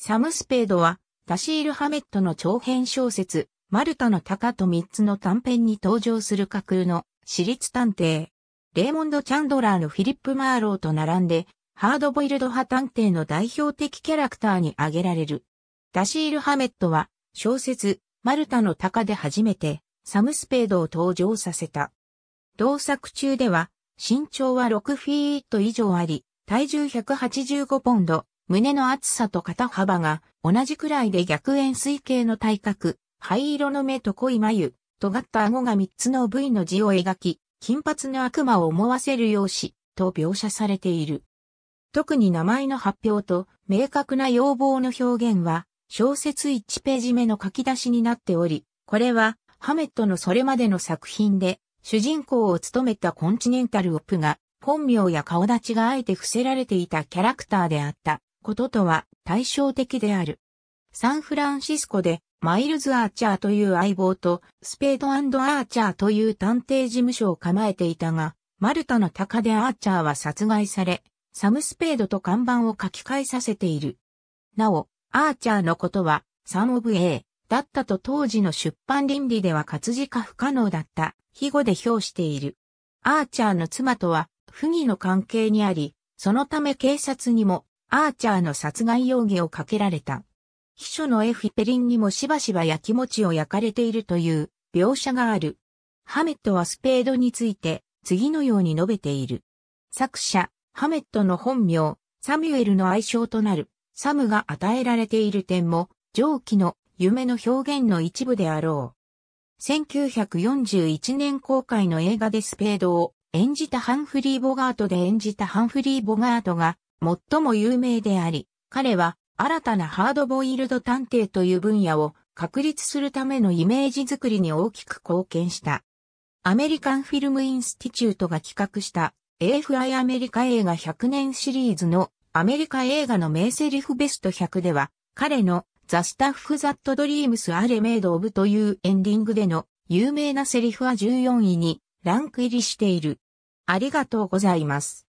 サム・スペードは、タシール・ハメットの長編小説、マルタの鷹と三つの短編に登場する架空の私立探偵。レーモンド・チャンドラーのフィリップ・マーローと並んで、ハードボイルド派探偵の代表的キャラクターに挙げられる。タシール・ハメットは、小説、マルタの鷹で初めて、サム・スペードを登場させた。同作中では、身長は6フィート以上あり、体重185ポンド、胸の厚さと肩幅が同じくらいで逆円錐形の体格、灰色の目と濃い眉、尖った顎が3つの部位の字を描き、金髪の悪魔を思わせる容姿と描写されている。特に名前の発表と明確な要望の表現は小説1ページ目の書き出しになっており、これはハメットのそれまでの作品で主人公を務めたコンチネンタルオプが本名や顔立ちがあえて伏せられていたキャラクターであった。こととは対照的である。サンフランシスコでマイルズ・アーチャーという相棒とスペードアーチャーという探偵事務所を構えていたが、マルタの鷹でアーチャーは殺害され、サム・スペードと看板を書き換えさせている。なお、アーチャーのことはサン・オブ・エーだったと当時の出版倫理では活字化不可能だった庇護で表している。アーチャーの妻とは不義の関係にあり、そのため警察にもアーチャーの殺害容疑をかけられた。秘書のエフィペリンにもしばしば焼き餅を焼かれているという描写がある。ハメットはスペードについて次のように述べている。作者、ハメットの本名、サミュエルの愛称となる、サムが与えられている点も、上記の夢の表現の一部であろう。1941年公開の映画でスペードを演じたハンフリー・ボガートで演じたハンフリー・ボガートが最も有名であり、彼は新たなハードボイルド探偵という分野を確立するためのイメージ作りに大きく貢献した。アメリカンフィルムインスティチュートが企画した AFI アメリカ映画100年シリーズのアメリカ映画の名セリフベスト100では彼のザ・スタッフ・ザット・ドリームス・アレ・メイド・オブというエンディングでの有名なセリフは14位にランク入りしている。ありがとうございます。